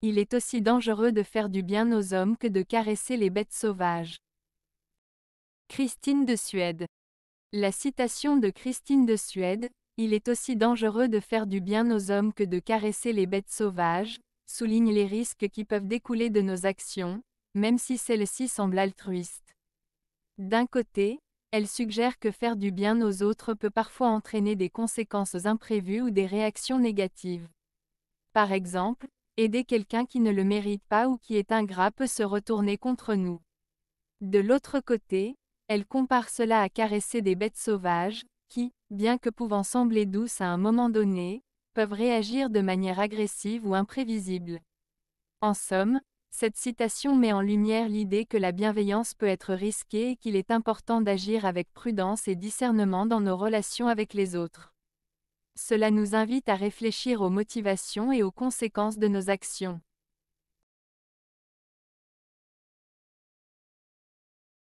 Il est aussi dangereux de faire du bien aux hommes que de caresser les bêtes sauvages. Christine de Suède. La citation de Christine de Suède, Il est aussi dangereux de faire du bien aux hommes que de caresser les bêtes sauvages, souligne les risques qui peuvent découler de nos actions, même si celles-ci semblent altruistes. D'un côté, elle suggère que faire du bien aux autres peut parfois entraîner des conséquences imprévues ou des réactions négatives. Par exemple, Aider quelqu'un qui ne le mérite pas ou qui est ingrat peut se retourner contre nous. De l'autre côté, elle compare cela à caresser des bêtes sauvages, qui, bien que pouvant sembler douces à un moment donné, peuvent réagir de manière agressive ou imprévisible. En somme, cette citation met en lumière l'idée que la bienveillance peut être risquée et qu'il est important d'agir avec prudence et discernement dans nos relations avec les autres. Cela nous invite à réfléchir aux motivations et aux conséquences de nos actions.